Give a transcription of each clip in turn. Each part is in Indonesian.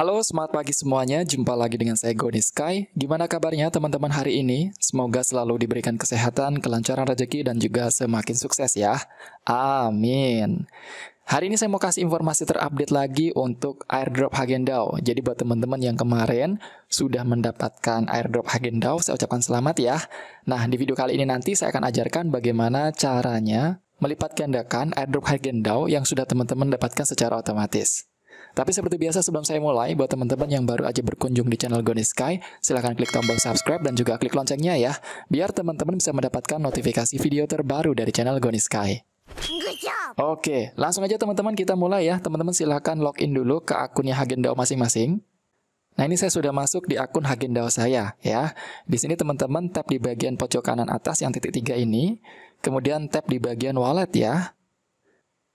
Halo, selamat pagi semuanya. Jumpa lagi dengan saya Goni Sky. Gimana kabarnya teman-teman hari ini? Semoga selalu diberikan kesehatan, kelancaran rezeki, dan juga semakin sukses ya. Amin. Hari ini saya mau kasih informasi terupdate lagi untuk airdrop Hagendau. Jadi buat teman-teman yang kemarin sudah mendapatkan airdrop Hagendau, saya ucapkan selamat ya. Nah, di video kali ini nanti saya akan ajarkan bagaimana caranya melipat gandakan airdrop Hagendau yang sudah teman-teman dapatkan secara otomatis. Tapi seperti biasa sebelum saya mulai, buat teman-teman yang baru aja berkunjung di channel Goni Sky, silahkan klik tombol subscribe dan juga klik loncengnya ya, biar teman-teman bisa mendapatkan notifikasi video terbaru dari channel Goni Sky. Oke, langsung aja teman-teman kita mulai ya. Teman-teman silahkan login dulu ke akunnya Hagen Dao masing-masing. Nah ini saya sudah masuk di akun Hagen Dao saya ya. Di sini teman-teman tap di bagian pojok kanan atas yang titik tiga ini. Kemudian tap di bagian wallet ya.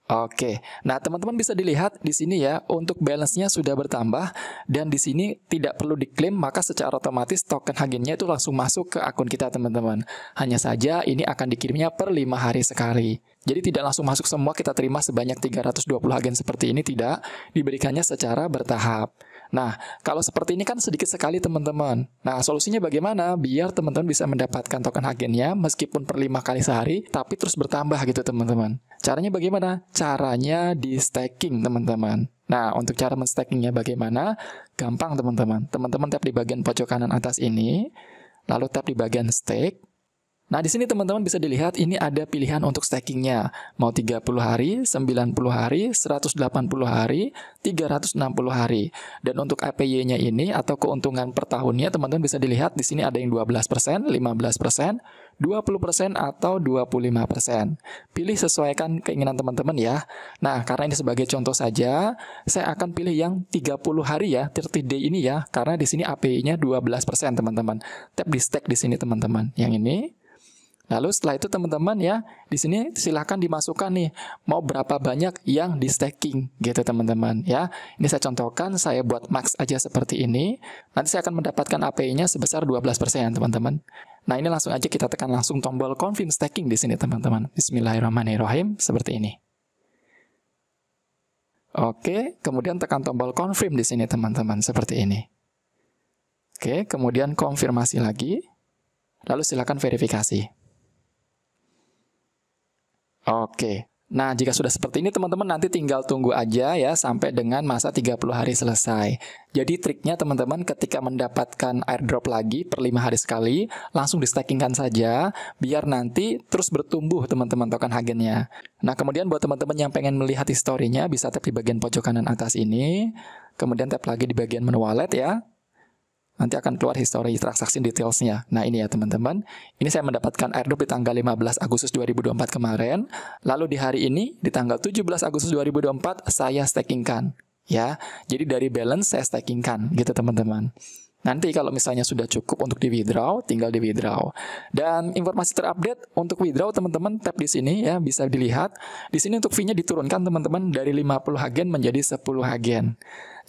Oke, nah teman-teman bisa dilihat di sini ya, untuk balance-nya sudah bertambah, dan di sini tidak perlu diklaim, maka secara otomatis token hagennya itu langsung masuk ke akun kita teman-teman. Hanya saja ini akan dikirimnya per 5 hari sekali. Jadi tidak langsung masuk semua kita terima sebanyak 320 agen seperti ini, tidak. Diberikannya secara bertahap. Nah, kalau seperti ini kan sedikit sekali teman-teman. Nah, solusinya bagaimana? Biar teman-teman bisa mendapatkan token agennya meskipun per 5 kali sehari, tapi terus bertambah gitu teman-teman. Caranya bagaimana? Caranya di staking teman-teman. Nah, untuk cara menstakingnya bagaimana? Gampang teman-teman. Teman-teman tap di bagian pojok kanan atas ini, lalu tap di bagian stake, Nah, di sini teman-teman bisa dilihat ini ada pilihan untuk stakingnya Mau 30 hari, 90 hari, 180 hari, 360 hari. Dan untuk APY-nya ini atau keuntungan per tahunnya teman-teman bisa dilihat di sini ada yang 12%, 15%, 20% atau 25%. Pilih sesuaikan keinginan teman-teman ya. Nah, karena ini sebagai contoh saja, saya akan pilih yang 30 hari ya, 30 day ini ya, karena di sini APY-nya 12% teman-teman. Tap di stack di sini teman-teman. Yang ini Lalu setelah itu teman-teman ya, di sini silahkan dimasukkan nih, mau berapa banyak yang di staking gitu teman-teman ya. Ini saya contohkan, saya buat max aja seperti ini. Nanti saya akan mendapatkan API-nya sebesar 12% teman-teman. Nah ini langsung aja kita tekan langsung tombol confirm staking di sini teman-teman. Bismillahirrahmanirrahim, seperti ini. Oke, kemudian tekan tombol confirm di sini teman-teman, seperti ini. Oke, kemudian konfirmasi lagi. Lalu silakan verifikasi. Oke. Nah, jika sudah seperti ini teman-teman nanti tinggal tunggu aja ya sampai dengan masa 30 hari selesai. Jadi triknya teman-teman ketika mendapatkan airdrop lagi per 5 hari sekali, langsung di stackingkan saja biar nanti terus bertumbuh teman-teman token hagennya. Nah, kemudian buat teman-teman yang pengen melihat historinya bisa tap di bagian pojok kanan atas ini, kemudian tap lagi di bagian menu wallet ya. Nanti akan keluar history transaksi detailsnya. Nah ini ya teman-teman, ini saya mendapatkan airdrop di tanggal 15 Agustus 2024 kemarin. Lalu di hari ini, di tanggal 17 Agustus 2024, saya stakingkan. Ya, jadi dari balance saya stakingkan gitu teman-teman. Nanti kalau misalnya sudah cukup untuk di withdraw, tinggal di withdraw. Dan informasi terupdate untuk withdraw teman-teman tap di sini ya, bisa dilihat. Di sini untuk fee-nya diturunkan teman-teman dari 50 agen menjadi 10 agen.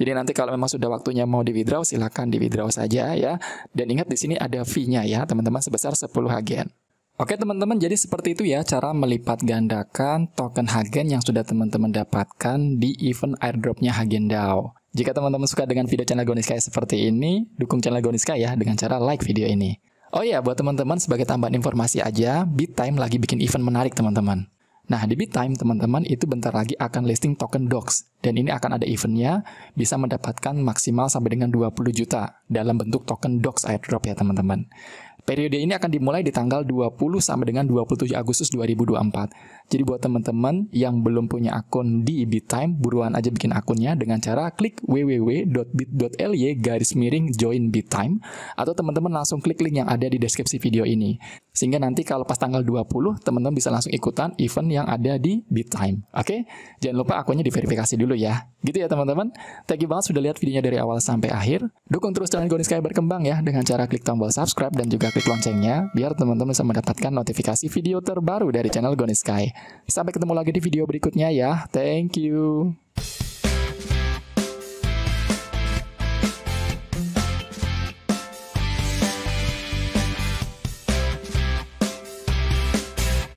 Jadi nanti kalau memang sudah waktunya mau di withdraw silakan di withdraw saja ya. Dan ingat di sini ada fee-nya ya teman-teman sebesar 10 agen. Oke teman-teman, jadi seperti itu ya cara melipat gandakan token Hagen yang sudah teman-teman dapatkan di event airdropnya Hagen DAO. Jika teman-teman suka dengan video channel Sky seperti ini, dukung channel ya dengan cara like video ini. Oh iya, buat teman-teman sebagai tambahan informasi aja, Beat Time lagi bikin event menarik teman-teman. Nah, di Beat Time teman-teman itu bentar lagi akan listing token docs dan ini akan ada eventnya bisa mendapatkan maksimal sampai dengan 20 juta dalam bentuk token docs airdrop ya teman-teman. Periode ini akan dimulai di tanggal 20 sampai dengan 27 Agustus 2024. Jadi buat teman-teman yang belum punya akun di BitTime, buruan aja bikin akunnya dengan cara klik www.bit.ly garis miring join Bitime atau teman-teman langsung klik link yang ada di deskripsi video ini. Sehingga nanti kalau pas tanggal 20, teman-teman bisa langsung ikutan event yang ada di BitTime. Oke? Okay? Jangan lupa akunnya diverifikasi dulu ya. Gitu ya teman-teman. Thank you banget sudah lihat videonya dari awal sampai akhir. Dukung terus channel Goni Sky berkembang ya dengan cara klik tombol subscribe dan juga klik loncengnya biar teman-teman bisa mendapatkan notifikasi video terbaru dari channel Goni Sky. Sampai ketemu lagi di video berikutnya ya. Thank you.